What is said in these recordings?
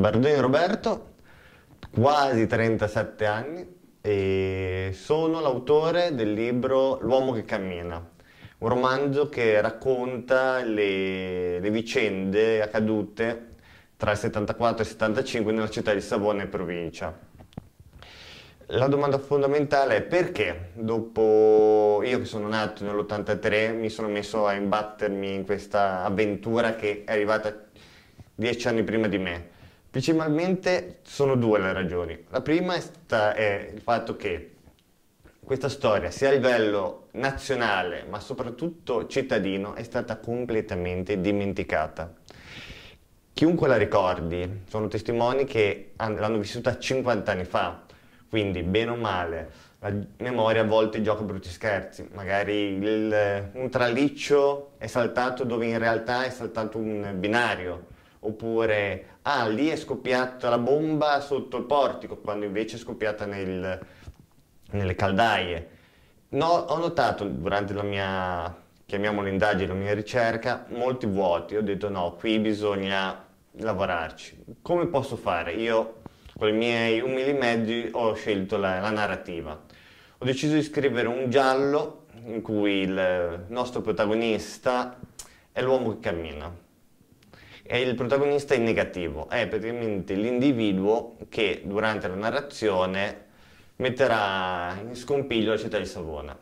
Bardoni Roberto, quasi 37 anni e sono l'autore del libro L'uomo che cammina, un romanzo che racconta le, le vicende accadute tra il 74 e il 75 nella città di Savona e provincia. La domanda fondamentale è perché dopo io che sono nato nell'83 mi sono messo a imbattermi in questa avventura che è arrivata dieci anni prima di me Principalmente sono due le ragioni. La prima è, sta, è il fatto che questa storia, sia a livello nazionale, ma soprattutto cittadino, è stata completamente dimenticata. Chiunque la ricordi, sono testimoni che l'hanno vissuta 50 anni fa, quindi bene o male, la memoria a volte gioca brutti scherzi, magari il, un traliccio è saltato dove in realtà è saltato un binario oppure ah lì è scoppiata la bomba sotto il portico quando invece è scoppiata nel, nelle caldaie. No, ho notato durante la mia, chiamiamola indagine, la mia ricerca, molti vuoti, ho detto no, qui bisogna lavorarci. Come posso fare? Io con i miei umili mezzi ho scelto la, la narrativa. Ho deciso di scrivere un giallo in cui il nostro protagonista è l'uomo che cammina e il protagonista in negativo, è praticamente l'individuo che durante la narrazione metterà in scompiglio la città di Savona.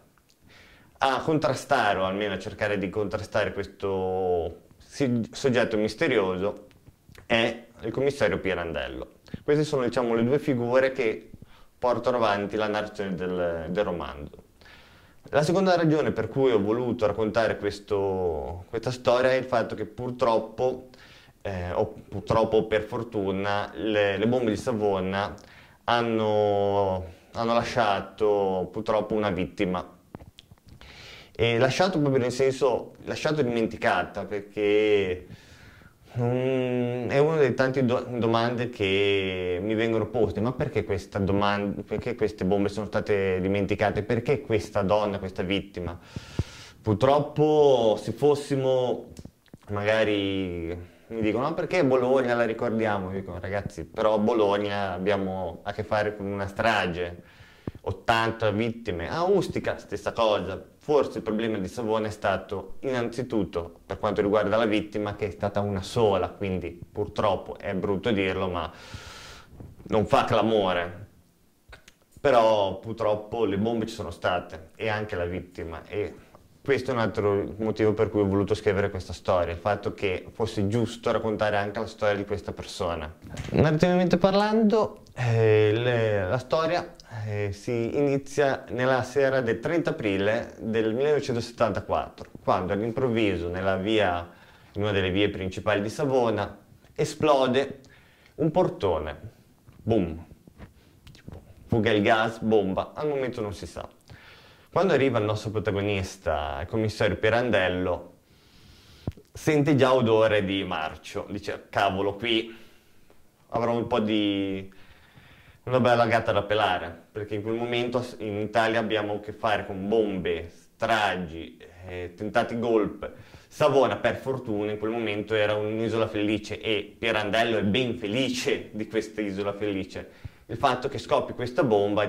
A contrastare, o almeno a cercare di contrastare questo soggetto misterioso, è il commissario Pirandello. Queste sono diciamo, le due figure che portano avanti la narrazione del, del romanzo. La seconda ragione per cui ho voluto raccontare questo, questa storia è il fatto che purtroppo eh, o purtroppo per fortuna, le, le bombe di Savona hanno, hanno, lasciato purtroppo una vittima. E lasciato proprio nel senso, lasciato dimenticata, perché non, mm, è una delle tante do, domande che mi vengono poste, ma perché, domanda, perché queste bombe sono state dimenticate? Perché questa donna, questa vittima? Purtroppo se fossimo magari mi dicono: perché Bologna la ricordiamo? Io dico: Ragazzi, però Bologna abbiamo a che fare con una strage, 80 vittime. A ah, Ustica, stessa cosa. Forse il problema di Savona è stato, innanzitutto, per quanto riguarda la vittima, che è stata una sola. Quindi, purtroppo è brutto dirlo, ma non fa clamore. Però purtroppo le bombe ci sono state e anche la vittima. E questo è un altro motivo per cui ho voluto scrivere questa storia, il fatto che fosse giusto raccontare anche la storia di questa persona. Narrativamente parlando, eh, le, la storia eh, si inizia nella sera del 30 aprile del 1974, quando all'improvviso nella via, in una delle vie principali di Savona, esplode un portone. Boom. Fuga il gas, bomba, al momento non si sa. Quando arriva il nostro protagonista, il commissario Pirandello, sente già odore di marcio. Dice, cavolo, qui avrò un po' di... una bella gatta da pelare, perché in quel momento in Italia abbiamo a che fare con bombe, stragi, eh, tentati golpe. Savona, per fortuna, in quel momento era un'isola felice e Pirandello è ben felice di questa isola felice. Il fatto che scoppi questa bomba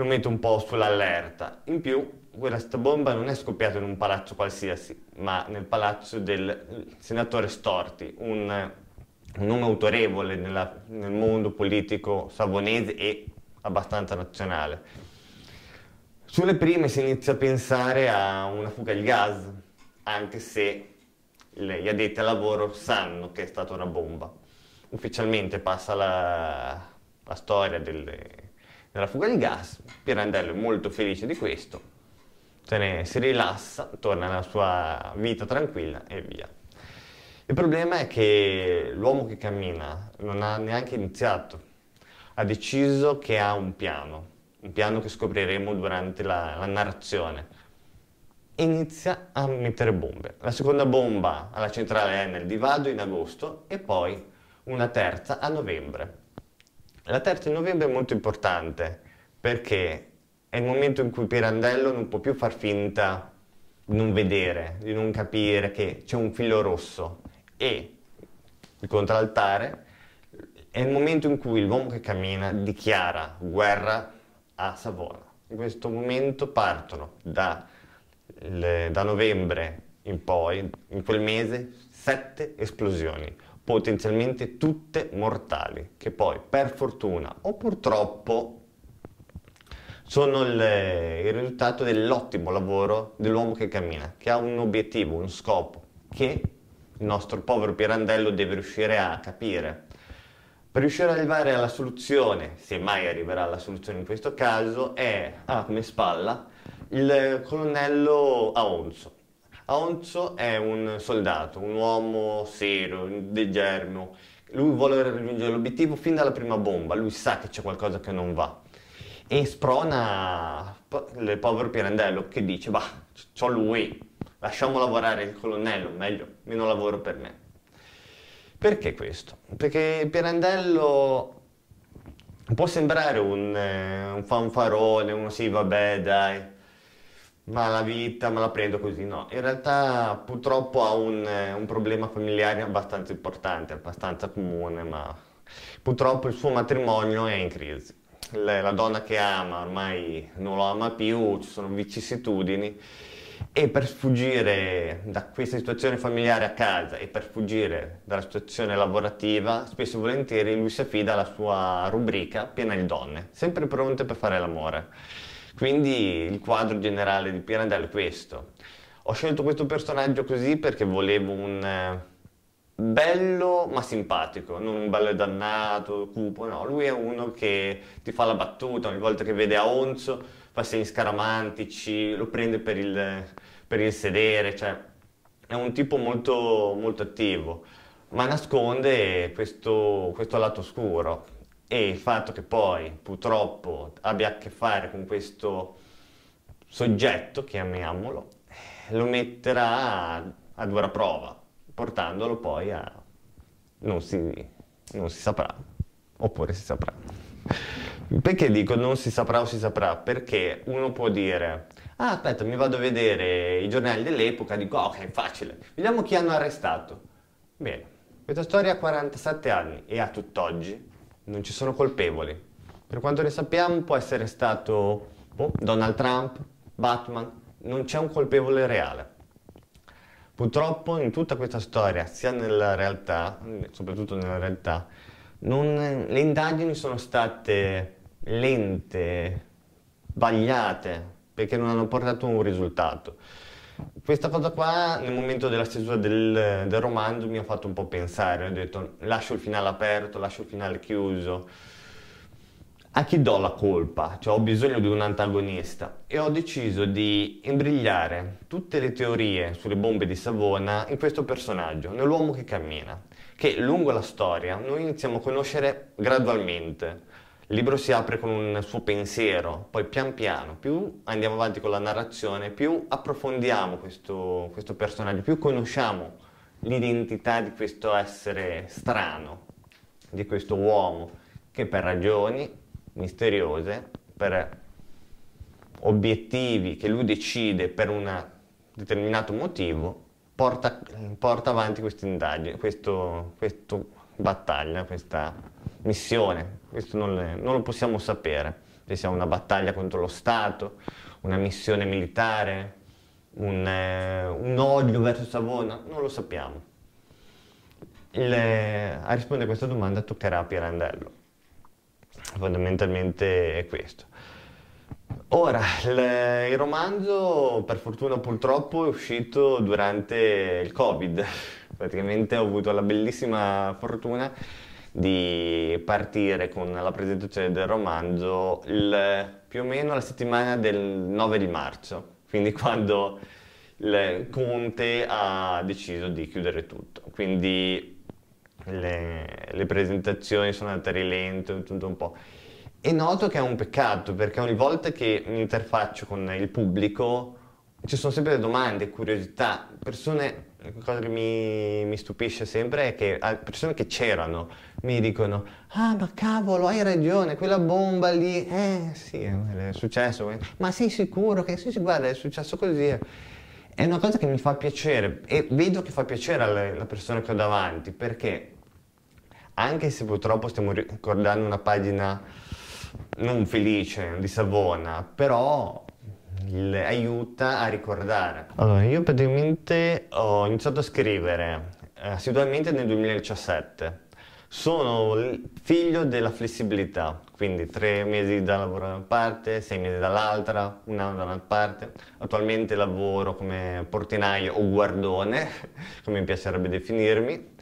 lo mette un po' sull'allerta. In più, questa bomba non è scoppiata in un palazzo qualsiasi, ma nel palazzo del senatore Storti, un, un nome autorevole nella, nel mondo politico savonese e abbastanza nazionale. Sulle prime si inizia a pensare a una fuga di gas, anche se gli addetti al lavoro sanno che è stata una bomba. Ufficialmente passa la, la storia delle, nella fuga di gas. Pirandello è molto felice di questo, se ne, si rilassa, torna alla sua vita tranquilla e via. Il problema è che l'uomo che cammina non ha neanche iniziato, ha deciso che ha un piano, un piano che scopriremo durante la, la narrazione. Inizia a mettere bombe. La seconda bomba alla centrale è nel Divado in agosto e poi una terza a novembre. La terza di novembre è molto importante perché è il momento in cui Pirandello non può più far finta di non vedere, di non capire che c'è un filo rosso e il contraltare è il momento in cui l'uomo che cammina dichiara guerra a Savona. In questo momento partono da, da novembre in poi, in quel mese, sette esplosioni, potenzialmente tutte mortali, che poi per fortuna o purtroppo sono il, il risultato dell'ottimo lavoro dell'uomo che cammina, che ha un obiettivo, un scopo, che il nostro povero Pirandello deve riuscire a capire. Per riuscire ad arrivare alla soluzione, se mai arriverà alla soluzione in questo caso, è, ha ah, come spalla il colonnello Aonzo, Aonzo è un soldato, un uomo serio, degermo. Lui vuole raggiungere l'obiettivo fin dalla prima bomba, lui sa che c'è qualcosa che non va. E sprona il povero Pirandello che dice, bah, c'ho lui, lasciamo lavorare il colonnello, meglio, meno lavoro per me. Perché questo? Perché Pirandello può sembrare un, eh, un fanfarone, uno sì, vabbè, dai, ma la vita me la prendo così, no. In realtà purtroppo ha un, eh, un problema familiare abbastanza importante, abbastanza comune, ma purtroppo il suo matrimonio è in crisi. La, la donna che ama ormai non lo ama più, ci sono vicissitudini e per sfuggire da questa situazione familiare a casa e per sfuggire dalla situazione lavorativa, spesso e volentieri lui si affida alla sua rubrica piena di donne, sempre pronte per fare l'amore. Quindi il quadro generale di Pirandello è questo. Ho scelto questo personaggio così perché volevo un eh, bello ma simpatico, non un bello dannato, cupo, no, lui è uno che ti fa la battuta, ogni volta che vede Aonzo fa segni scaramantici, lo prende per il, per il sedere, cioè è un tipo molto, molto attivo, ma nasconde questo, questo lato scuro e il fatto che poi purtroppo abbia a che fare con questo soggetto, chiamiamolo, lo metterà a dura prova, portandolo poi a... non si, non si saprà, oppure si saprà. Perché dico non si saprà o si saprà? Perché uno può dire, ah aspetta, mi vado a vedere i giornali dell'epoca, dico, ok, facile, vediamo chi hanno arrestato. Bene, questa storia ha 47 anni e a tutt'oggi non ci sono colpevoli. Per quanto ne sappiamo può essere stato oh, Donald Trump, Batman, non c'è un colpevole reale. Purtroppo in tutta questa storia, sia nella realtà, soprattutto nella realtà, non, le indagini sono state lente, sbagliate, perché non hanno portato a un risultato. Questa cosa qua nel momento della stesura del, del romanzo mi ha fatto un po' pensare, ho detto lascio il finale aperto, lascio il finale chiuso, a chi do la colpa? Cioè ho bisogno di un antagonista e ho deciso di imbrigliare tutte le teorie sulle bombe di Savona in questo personaggio, nell'uomo che cammina, che lungo la storia noi iniziamo a conoscere gradualmente. Il libro si apre con un suo pensiero, poi pian piano, più andiamo avanti con la narrazione, più approfondiamo questo, questo personaggio, più conosciamo l'identità di questo essere strano, di questo uomo che per ragioni misteriose, per obiettivi che lui decide per un determinato motivo, porta, porta avanti questa indagine, questo, questo battaglia, questa missione, questo non, le, non lo possiamo sapere, se sia una battaglia contro lo Stato, una missione militare, un, eh, un odio verso Savona, non lo sappiamo. Il, eh, a rispondere a questa domanda toccherà a Pirandello, fondamentalmente è questo. Ora, il, eh, il romanzo, per fortuna purtroppo, è uscito durante il Covid, Praticamente ho avuto la bellissima fortuna di partire con la presentazione del romanzo il, più o meno la settimana del 9 di marzo, quindi quando il Conte ha deciso di chiudere tutto. Quindi le, le presentazioni sono andate a rilento, tutto un po'. E noto che è un peccato perché ogni volta che mi interfaccio con il pubblico ci sono sempre domande, curiosità, persone la cosa che mi, mi stupisce sempre è che persone che c'erano mi dicono ah ma cavolo hai ragione quella bomba lì eh sì è successo ma sei sicuro che sì sì guarda è successo così eh. è una cosa che mi fa piacere e vedo che fa piacere alla persona che ho davanti perché anche se purtroppo stiamo ricordando una pagina non felice di Savona però aiuta a ricordare. Allora, io praticamente ho iniziato a scrivere eh, assiduamente nel 2017. Sono figlio della flessibilità, quindi tre mesi da lavoro da una parte, sei mesi dall'altra, un anno da una parte. Attualmente lavoro come portinaio o guardone, come mi piacerebbe definirmi,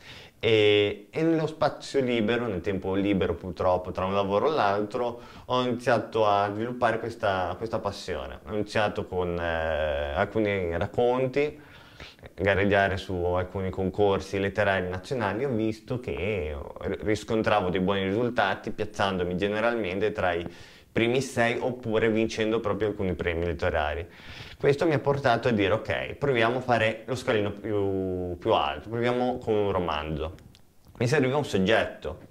e, e, nello spazio libero, nel tempo libero purtroppo tra un lavoro e l'altro, ho iniziato a sviluppare questa, questa passione. Ho iniziato con eh, alcuni racconti, gareggiare su alcuni concorsi letterari nazionali, ho visto che riscontravo dei buoni risultati piazzandomi generalmente tra i primi sei oppure vincendo proprio alcuni premi letterari. Questo mi ha portato a dire ok, proviamo a fare lo scalino più, più alto, proviamo con un romanzo. Mi serviva un soggetto.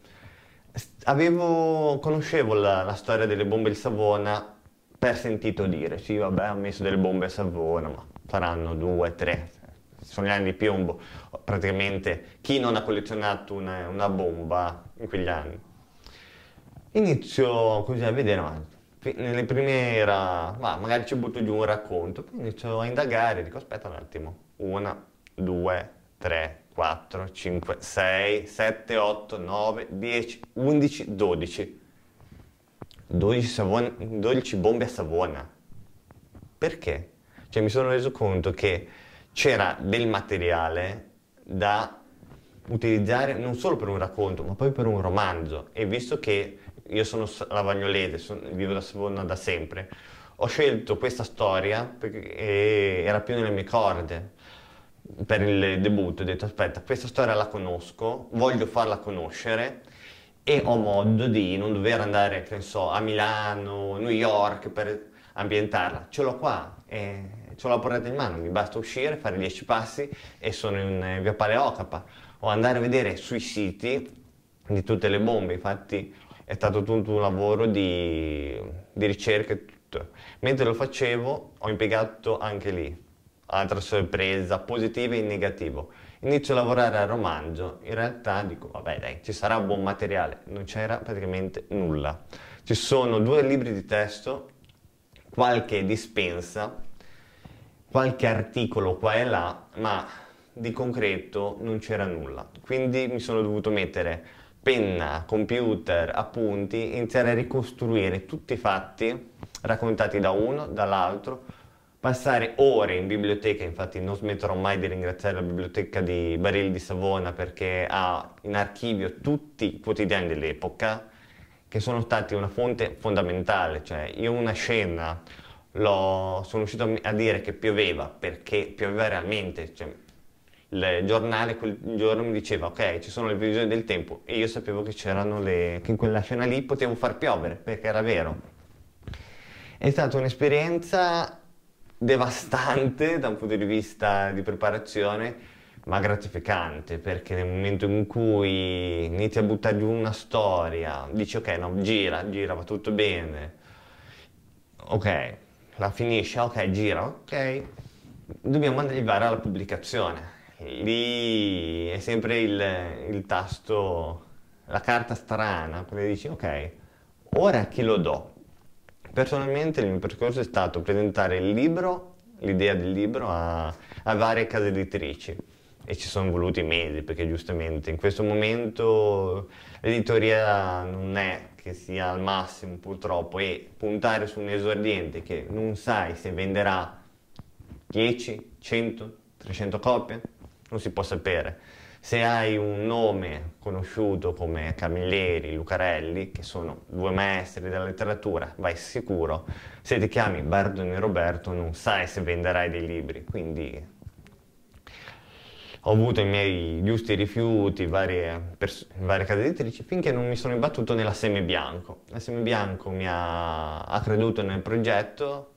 Avevo, conoscevo la, la storia delle bombe di Savona per sentito dire, sì vabbè ho messo delle bombe a Savona, ma saranno due, tre, sono gli anni di piombo. Praticamente chi non ha collezionato una, una bomba in quegli anni? Inizio così a vedere, ma nelle prime era, ma magari ci butto giù un racconto, poi inizio a indagare, dico aspetta un attimo, una, due, tre, 4, 5, 6, 7, 8, 9, 10, 11, 12. 12, savone, 12 bombe a Savona. Perché? Cioè mi sono reso conto che c'era del materiale da utilizzare non solo per un racconto, ma poi per un romanzo. E visto che io sono lavagnolese, sono, vivo da Savona da sempre, ho scelto questa storia perché era più nelle mie corde per il debutto, ho detto aspetta, questa storia la conosco, voglio farla conoscere e ho modo di non dover andare, che ne so, a Milano, New York per ambientarla, ce l'ho qua, e ce l'ho portata in mano, mi basta uscire, fare dieci passi e sono in eh, via Paleocapa o andare a vedere sui siti di tutte le bombe, infatti è stato tutto un lavoro di, di ricerca e tutto. Mentre lo facevo ho impiegato anche lì, altra sorpresa, positiva e negativa. Inizio a lavorare al romanzo, in realtà dico vabbè dai, ci sarà buon materiale, non c'era praticamente nulla. Ci sono due libri di testo, qualche dispensa, qualche articolo qua e là, ma di concreto non c'era nulla. Quindi mi sono dovuto mettere penna, computer, appunti, iniziare a ricostruire tutti i fatti raccontati da uno, dall'altro, passare ore in biblioteca, infatti non smetterò mai di ringraziare la biblioteca di Baril di Savona perché ha in archivio tutti i quotidiani dell'epoca che sono stati una fonte fondamentale, cioè io una scena l'ho, sono riuscito a dire che pioveva perché pioveva realmente, cioè, il giornale quel giorno mi diceva ok ci sono le previsioni del tempo e io sapevo che c'erano le che in quella scena lì potevo far piovere perché era vero è stata un'esperienza devastante da un punto di vista di preparazione ma gratificante perché nel momento in cui inizi a buttare giù una storia dici ok no gira gira va tutto bene ok la finisce ok gira ok dobbiamo arrivare alla pubblicazione lì è sempre il, il tasto, la carta strana, quindi dici ok, ora che lo do? Personalmente il mio percorso è stato presentare il libro, l'idea del libro, a, a varie case editrici e ci sono voluti mesi perché giustamente in questo momento l'editoria non è che sia al massimo purtroppo e puntare su un esordiente che non sai se venderà 10, 100, 300 copie non si può sapere. Se hai un nome conosciuto come Camilleri, Lucarelli, che sono due maestri della letteratura, vai sicuro. Se ti chiami Bardoni Roberto non sai se venderai dei libri, quindi ho avuto i miei giusti rifiuti, varie, varie case editrici, finché non mi sono imbattuto nella Seme Bianco. La Seme Bianco mi ha, ha creduto nel progetto,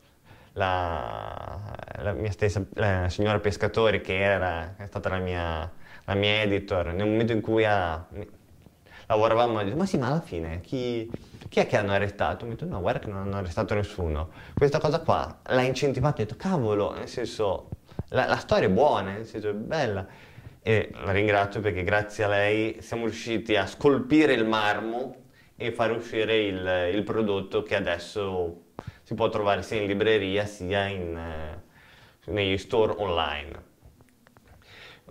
la, la mia stessa la signora pescatore che era, è stata la mia, la mia editor, nel momento in cui ha, ah, lavoravamo, ha detto, ma sì, ma alla fine chi, chi è che hanno arrestato? Mi ha detto, no, guarda che non hanno arrestato nessuno. Questa cosa qua l'ha incentivato, ho detto, cavolo, nel senso, la, la storia è buona, nel senso, è bella e la ringrazio perché grazie a lei siamo riusciti a scolpire il marmo e far uscire il, il prodotto che adesso si può trovare sia in libreria sia in, eh, negli store online.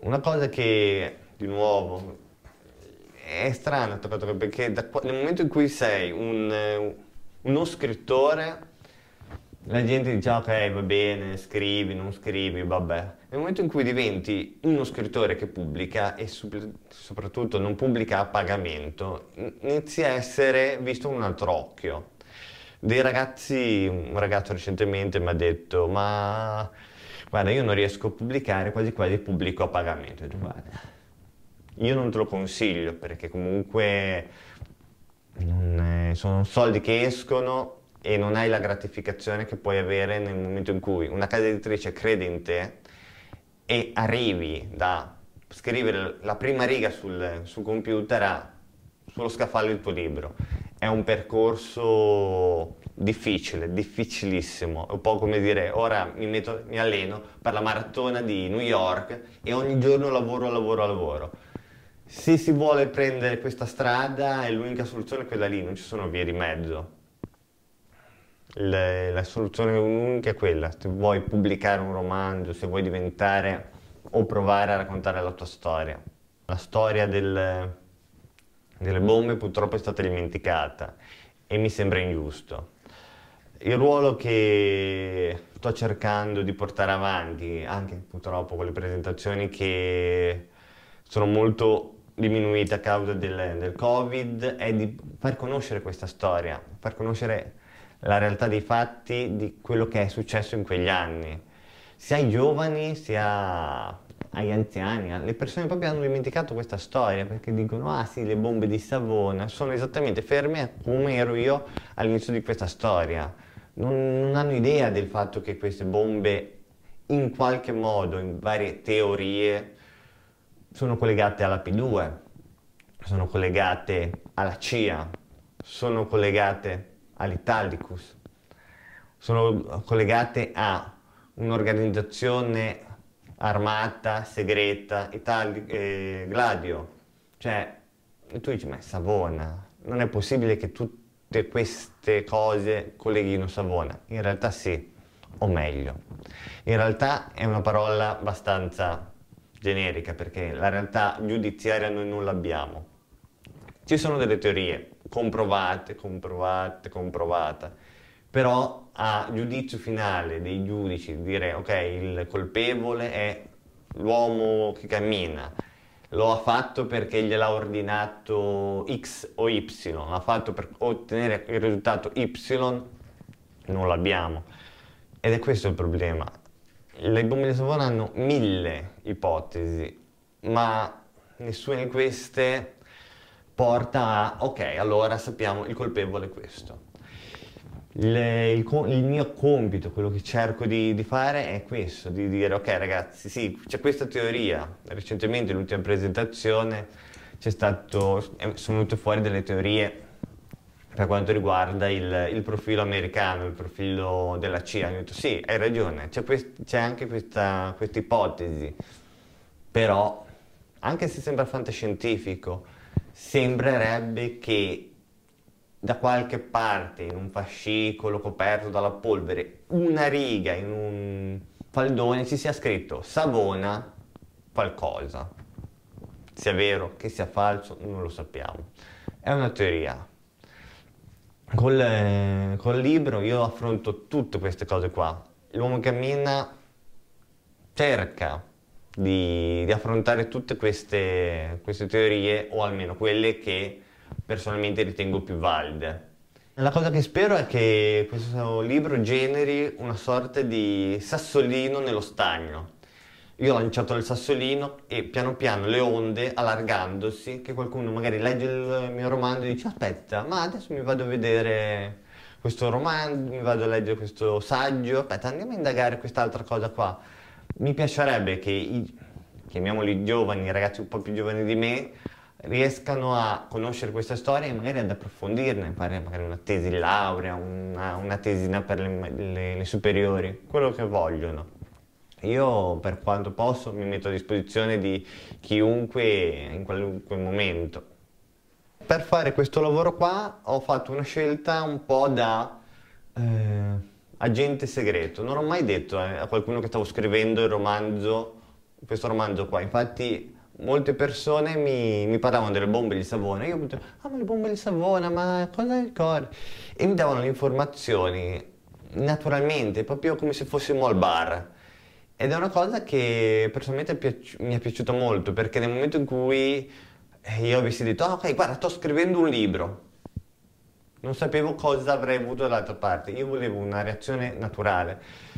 Una cosa che, di nuovo, è strana perché da, nel momento in cui sei un, eh, uno scrittore, la gente dice ok va bene, scrivi, non scrivi, vabbè. Nel momento in cui diventi uno scrittore che pubblica e soprattutto non pubblica a pagamento, inizi a essere visto un altro occhio dei ragazzi, un ragazzo recentemente mi ha detto ma guarda io non riesco a pubblicare, quasi quasi pubblico a pagamento. Io, guarda, io non te lo consiglio perché comunque è, sono soldi che escono e non hai la gratificazione che puoi avere nel momento in cui una casa editrice crede in te e arrivi da scrivere la prima riga sul, sul computer a sullo scaffale il tuo libro è un percorso difficile, difficilissimo, è un po' come dire ora mi, metto, mi alleno per la maratona di New York e ogni giorno lavoro, lavoro, lavoro. Se si vuole prendere questa strada è l'unica soluzione è quella lì, non ci sono vie di mezzo. Le, la soluzione unica è quella, se vuoi pubblicare un romanzo, se vuoi diventare o provare a raccontare la tua storia. La storia del, delle bombe purtroppo è stata dimenticata e mi sembra ingiusto. Il ruolo che sto cercando di portare avanti, anche purtroppo con le presentazioni che sono molto diminuite a causa del, del Covid, è di far conoscere questa storia, far conoscere la realtà dei fatti di quello che è successo in quegli anni, sia ai giovani sia agli anziani, le persone proprio hanno dimenticato questa storia perché dicono ah sì le bombe di Savona sono esattamente ferme come ero io all'inizio di questa storia, non, non hanno idea del fatto che queste bombe in qualche modo, in varie teorie, sono collegate alla P2, sono collegate alla CIA, sono collegate all'Italicus, sono collegate a un'organizzazione Armata, Segreta, Itali- eh, Gladio. Cioè, tu dici, ma è Savona, non è possibile che tutte queste cose colleghino Savona. In realtà sì, o meglio, in realtà è una parola abbastanza generica perché la realtà giudiziaria noi non l'abbiamo. Ci sono delle teorie comprovate, comprovate, comprovate, però a giudizio finale dei giudici dire ok il colpevole è l'uomo che cammina lo ha fatto perché gliel'ha ordinato X o Y l'ha fatto per ottenere il risultato Y non l'abbiamo ed è questo il problema le bombe di Savona hanno mille ipotesi ma nessuna di queste porta a ok allora sappiamo il colpevole è questo le, il, il, mio compito, quello che cerco di, di, fare è questo, di dire ok ragazzi, sì, c'è questa teoria, recentemente l'ultima presentazione stato, sono venute fuori delle teorie per quanto riguarda il, il, profilo americano, il profilo della CIA, ho detto sì, hai ragione, c'è, quest, anche questa ipotesi, però anche se sembra fantascientifico, sembrerebbe che da qualche parte, in un fascicolo coperto dalla polvere, una riga in un faldone ci sia scritto Savona qualcosa. Sia vero che sia falso, non lo sappiamo. È una teoria. Col, eh, col libro io affronto tutte queste cose qua. L'uomo cammina cerca di, di affrontare tutte queste, queste teorie, o almeno quelle che personalmente ritengo più valide. La cosa che spero è che questo libro generi una sorta di sassolino nello stagno. Io ho lanciato il sassolino e piano piano le onde allargandosi, che qualcuno magari legge il mio romanzo e dice aspetta, ma adesso mi vado a vedere questo romanzo, mi vado a leggere questo saggio, aspetta, andiamo a indagare quest'altra cosa qua. Mi piacerebbe che i, chiamiamoli giovani, ragazzi un po' più giovani di me, riescano a conoscere questa storia e magari ad approfondirne, fare magari una tesi di laurea, una, una tesina per le, le, le superiori, quello che vogliono. Io per quanto posso mi metto a disposizione di chiunque in qualunque momento. Per fare questo lavoro qua ho fatto una scelta un po' da eh, agente segreto. Non ho mai detto eh, a qualcuno che stavo scrivendo il romanzo, questo romanzo qua. Infatti molte persone mi, mi, parlavano delle bombe di savone, io mi dicevo, ah ma le bombe di savone, ma cosa ricordi? E mi davano le informazioni naturalmente, proprio come se fossimo al bar. Ed è una cosa che personalmente piaci- mi è piaciuta molto, perché nel momento in cui eh, io avessi detto, ah ok, guarda, sto scrivendo un libro, non sapevo cosa avrei avuto dall'altra parte, io volevo una reazione naturale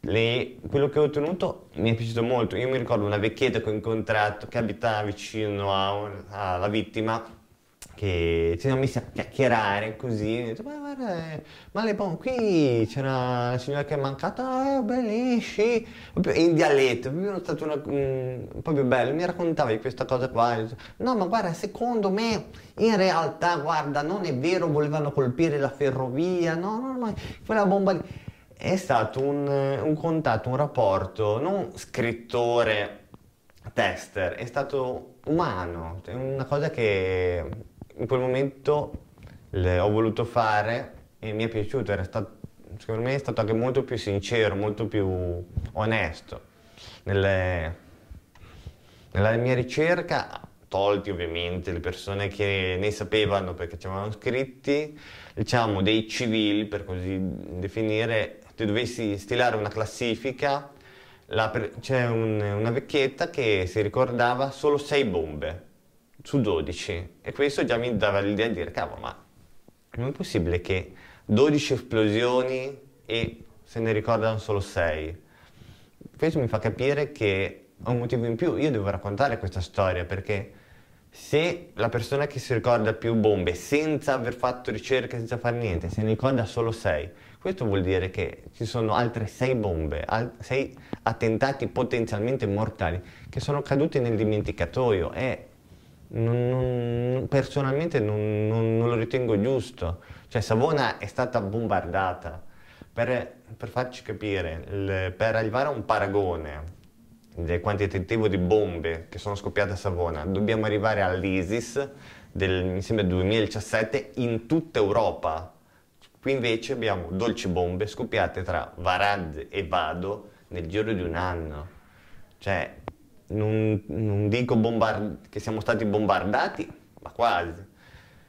le, quello che ho ottenuto mi è piaciuto molto. Io mi ricordo una vecchietta che ho incontrato che abitava vicino a, alla vittima che ci siamo messi a chiacchierare così, ho detto, ma guarda, eh, ma le bon, qui c'era la signora che è mancata, eh, bellissima, in dialetto, proprio stato una, mh, proprio bello, mi raccontava di questa cosa qua, detto, no ma guarda, secondo me in realtà, guarda, non è vero, volevano colpire la ferrovia, no, no, no, quella bomba lì è stato un, un contatto, un rapporto non scrittore tester, è stato umano, è una cosa che in quel momento ho voluto fare e mi è piaciuto, era stato, secondo me è stato anche molto più sincero, molto più onesto nelle, nella mia ricerca, tolti ovviamente le persone che ne sapevano perché ci avevano scritti, diciamo dei civili per così definire se dovessi stilare una classifica, c'è un, una vecchietta che si ricordava solo 6 bombe su 12 e questo già mi dava l'idea di dire cavolo ma non è possibile che 12 esplosioni e se ne ricordano solo 6 questo mi fa capire che ho un motivo in più io devo raccontare questa storia perché se la persona che si ricorda più bombe senza aver fatto ricerca senza fare niente se ne ricorda solo 6 questo vuol dire che ci sono altre sei bombe, al- sei attentati potenzialmente mortali che sono caduti nel dimenticatoio e non, non, personalmente non, non, lo ritengo giusto. Cioè Savona è stata bombardata. Per, per farci capire, il, per arrivare a un paragone del quantitativo di bombe che sono scoppiate a Savona, dobbiamo arrivare all'ISIS del mi sembra, 2017 in tutta Europa Qui invece abbiamo dolci bombe scoppiate tra Varad e Vado nel giro di un anno. Cioè, non, non dico bombard- che siamo stati bombardati, ma quasi.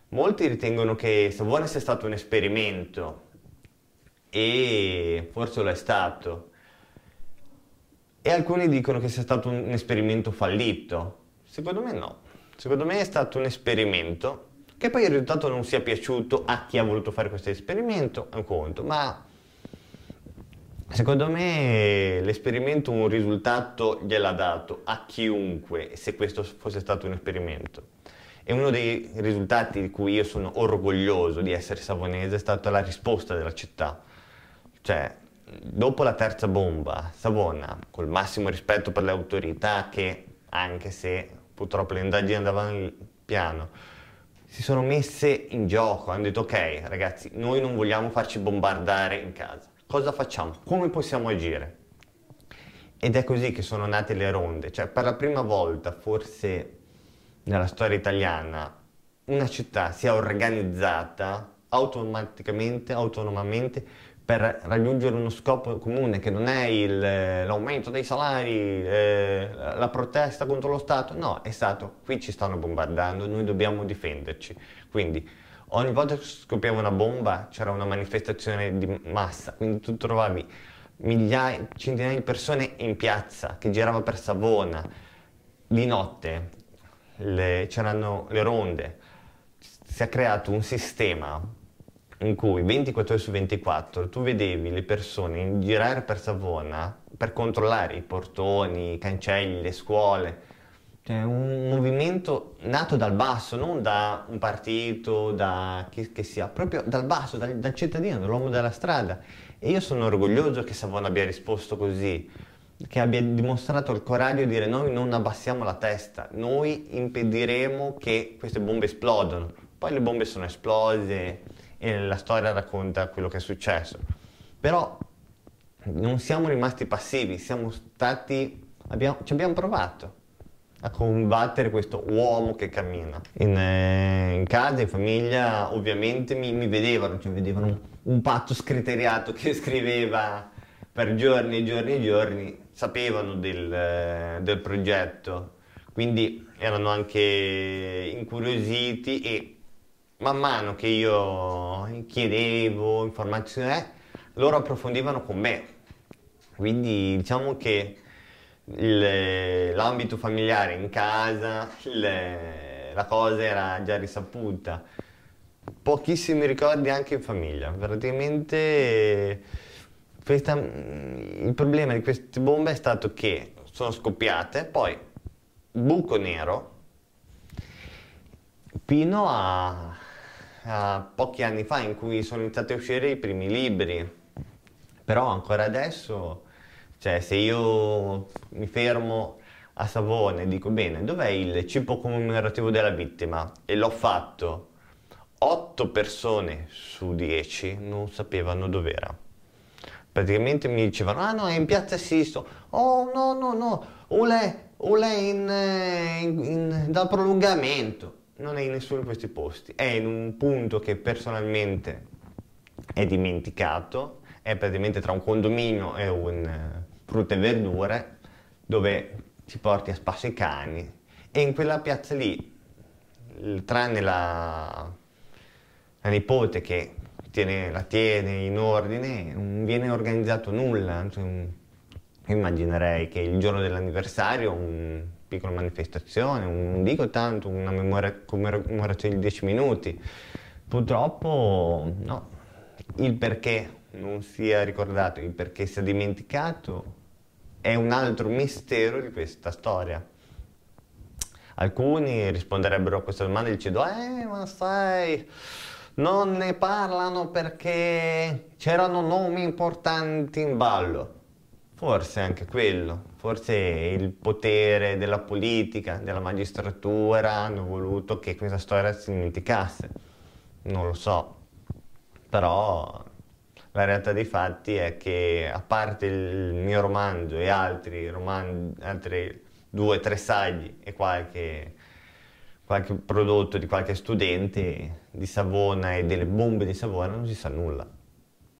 Molti ritengono che Savona sia stato un esperimento e forse lo è stato. E alcuni dicono che sia stato un esperimento fallito. Secondo me no. Secondo me è stato un esperimento che poi il risultato non sia piaciuto a chi ha voluto fare questo esperimento è un conto, ma secondo me l'esperimento un risultato gliel'ha dato a chiunque se questo fosse stato un esperimento. E uno dei risultati di cui io sono orgoglioso di essere savonese è stata la risposta della città. Cioè, dopo la terza bomba, Savona, col massimo rispetto per le autorità che, anche se purtroppo le indagini andavano piano, si sono messe in gioco, hanno detto ok ragazzi, noi non vogliamo farci bombardare in casa, cosa facciamo? Come possiamo agire? Ed è così che sono nate le ronde, cioè per la prima volta forse nella storia italiana una città si è organizzata automaticamente, autonomamente per raggiungere uno scopo comune che non è eh, l'aumento dei salari, eh, la protesta contro lo Stato, no, è stato qui ci stanno bombardando, noi dobbiamo difenderci. Quindi ogni volta che scoppiava una bomba c'era una manifestazione di massa, quindi tu trovavi migliaia, centinaia di persone in piazza che girava per Savona di notte, c'erano le ronde, si è creato un sistema in cui 24 ore su 24 tu vedevi le persone girare per Savona per controllare i portoni, i cancelli, le scuole. Cioè un movimento nato dal basso, non da un partito, da chi che sia, proprio dal basso, dal, dal cittadino, dall'uomo della strada. E io sono orgoglioso che Savona abbia risposto così, che abbia dimostrato il coraggio di dire noi non abbassiamo la testa, noi impediremo che queste bombe esplodano. Poi le bombe sono esplose, e la storia racconta quello che è successo. Però non siamo rimasti passivi, siamo stati, abbiamo, ci abbiamo provato a combattere questo uomo che cammina. In, eh, in casa, in famiglia, ovviamente mi, mi vedevano, cioè vedevano un, un patto scriteriato che scriveva per giorni e giorni e giorni, sapevano del, eh, del progetto, quindi erano anche incuriositi e man mano che io chiedevo informazioni, eh, loro approfondivano con me. Quindi diciamo che l'ambito familiare in casa, le, la cosa era già risaputa. Pochissimi ricordi anche in famiglia, praticamente questa, mm, il problema di queste bombe è stato che sono scoppiate, poi buco nero, fino a uh, pochi anni fa in cui sono iniziati a uscire i primi libri, però ancora adesso, cioè se io mi fermo a Savone e dico bene, dov'è il cibo commemorativo della vittima? E l'ho fatto, 8 persone su 10 non sapevano dov'era. Praticamente mi dicevano, ah no, è in piazza Sisto, oh no, no, no, o lei, o lei in, eh, in, in, da prolungamento non è in nessuno di questi posti, è in un punto che personalmente è dimenticato, è praticamente tra un condominio e un eh, frutta e verdure, dove ti porti a spasso i cani. E in quella piazza lì, tranne la, la nipote che tiene, la tiene in ordine, non viene organizzato nulla. Cioè, immaginerei che il giorno dell'anniversario un piccola manifestazione, non dico tanto, una memoria, commemorazione di 10 minuti. Purtroppo no, il perché non sia ricordato, il perché sia dimenticato è un altro mistero di questa storia. Alcuni risponderebbero a questa domanda dicendo, eh ma sai, non ne parlano perché c'erano nomi importanti in ballo. Forse anche quello, forse il potere della politica, della magistratura hanno voluto che questa storia si dimenticasse, non lo so, però la realtà dei fatti è che a parte il mio romanzo e altri, romanzi, altri due o tre saggi e qualche, qualche prodotto di qualche studente di Savona e delle bombe di Savona non si sa nulla.